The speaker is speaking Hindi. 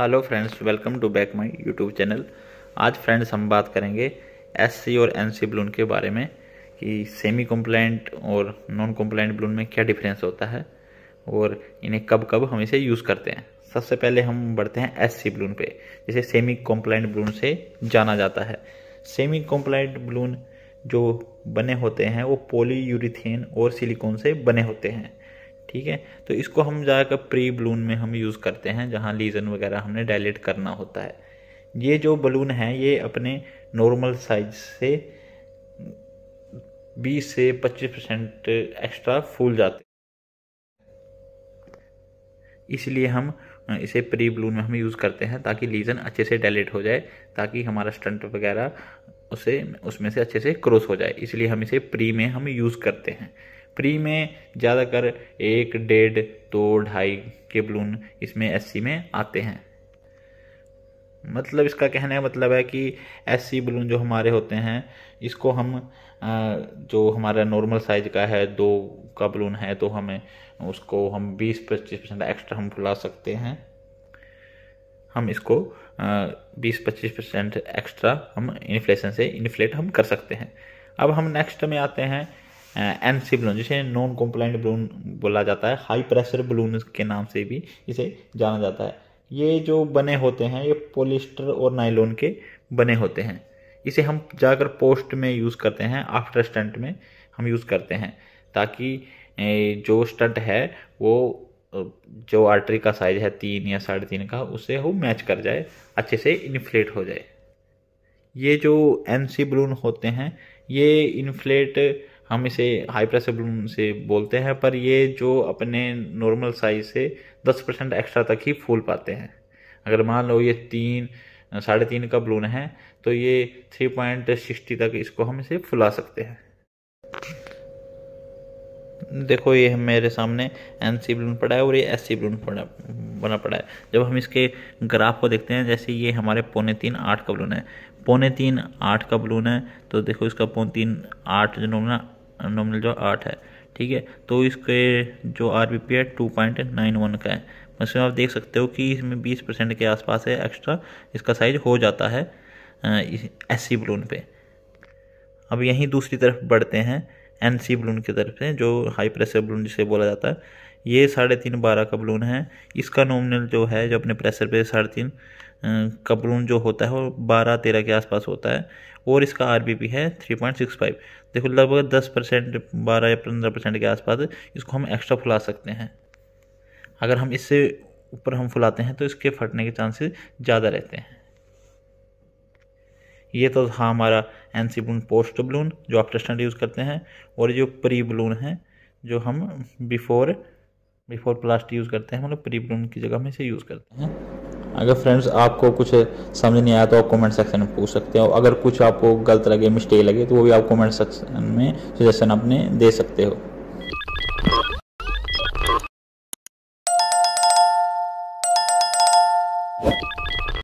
hello friends welcome to back my YouTube channel आज फ्रेंड्स हम बात करेंगे एससी और एनसी ब्लून के बारे में कि सेमी कॉम्प्लेंट और नॉन कॉम्प्लेंट ब्लून में क्या डिफरेंस होता है और इन्हें कब कब हम इसे यूज़ करते हैं सबसे पहले हम बढ़ते हैं एससी ब्लून पर जिसे सेमी कॉम्प्लेंट ब्लून से जाना जाता है सेमी कॉम्प्लेंट ब्लून जो बने होते हैं वो पोली और सिलिकॉन से बने होते हैं ठीक है तो इसको हम ज़्यादातर प्री बलून में हम यूज़ करते हैं जहाँ लीजन वगैरह हमने डायलेट करना होता है ये जो बलून है ये अपने नॉर्मल साइज से 20 से 25 परसेंट एक्स्ट्रा फूल जाते इसलिए हम इसे प्री बलून में हम यूज़ करते हैं ताकि लीजन अच्छे से डायलेट हो जाए ताकि हमारा स्टंट वगैरह उसे उसमें से अच्छे से क्रॉस हो जाए इसलिए हम इसे प्री में हम यूज़ करते हैं फ्री में ज़्यादातर एक डेढ़ दो ढाई के बलून इसमें एस में आते हैं मतलब इसका कहने का मतलब है कि एस बलून जो हमारे होते हैं इसको हम जो हमारा नॉर्मल साइज का है दो का बलून है तो हमें उसको हम 20 पच्चीस परसेंट एक्स्ट्रा हम फुला सकते हैं हम इसको 20-25 परसेंट एक्स्ट्रा हम इन्फ्लेशन से इन्फ्लेट हम कर सकते हैं अब हम नेक्स्ट में आते हैं एन सी बलून जिसे नॉन कॉम्प्लाइंट बलून बोला जाता है हाई प्रेशर बलून के नाम से भी इसे जाना जाता है ये जो बने होते हैं ये पोलिस्टर और नाइलोन के बने होते हैं इसे हम जाकर पोस्ट में यूज़ करते हैं आफ्टर स्टंट में हम यूज़ करते हैं ताकि जो स्टंट है वो जो आर्टरी का साइज है तीन या साढ़े तीन का उसे वो मैच कर जाए अच्छे से इन्फ्लेट हो जाए ये जो एन सी बलून होते हैं ये इन्फ्लेट हम इसे हाई प्रेशर बलून से बोलते हैं पर ये जो अपने नॉर्मल साइज से 10 परसेंट एक्स्ट्रा तक ही फूल पाते हैं अगर मान लो ये तीन साढ़े तीन का बलून है तो ये थ्री पॉइंट सिक्सटी तक इसको हम इसे फुला सकते हैं देखो ये मेरे सामने एन सी बलून पड़ा है और ये एस सी बलून पड़ा बना पड़ा है जब हम इसके ग्राफ को देखते हैं जैसे ये हमारे पौने तीन आठ का बलून है पौने तीन आठ का बलून है तो देखो इसका पौने तीन आठ जो ना नॉमिनल जो आठ है ठीक है तो इसके जो आर बी पी है टू पॉइंट नाइन वन का है इसमें आप देख सकते हो कि इसमें बीस परसेंट के आसपास है एक्स्ट्रा इसका साइज हो जाता है एस सी बलून पे अब यहीं दूसरी तरफ बढ़ते हैं एन सी बलून की तरफ से जो हाई प्रेशर बलून जिसे बोला जाता है ये साढ़े तीन बारह का बलून है इसका नॉमिनल जो है जो अपने प्रेशर पे साढ़े तीन का बलून जो होता है वो बारह तेरह के आसपास होता है और इसका आर है थ्री पॉइंट सिक्स फाइव देखो लगभग दस परसेंट बारह या पंद्रह परसेंट के आसपास इसको हम एक्स्ट्रा फुला सकते हैं अगर हम इससे ऊपर हम फुलाते हैं तो इसके फटने के चांसेस ज़्यादा रहते हैं ये तो था हमारा N C balloon post balloon जो आप टेस्टनर यूज़ करते हैं और जो प्री बलून है जो हम बिफोर बिफोर प्लास्ट यूज़ करते हैं मतलब प्री प्रून की जगह में इसे यूज़ करते हैं अगर फ्रेंड्स आपको कुछ समझ नहीं आया तो आप कमेंट सेक्शन में पूछ सकते हो अगर कुछ आपको गलत लगे मिस्टेक लगे तो वो भी आप कमेंट सेक्शन में सजेशन अपने दे सकते हो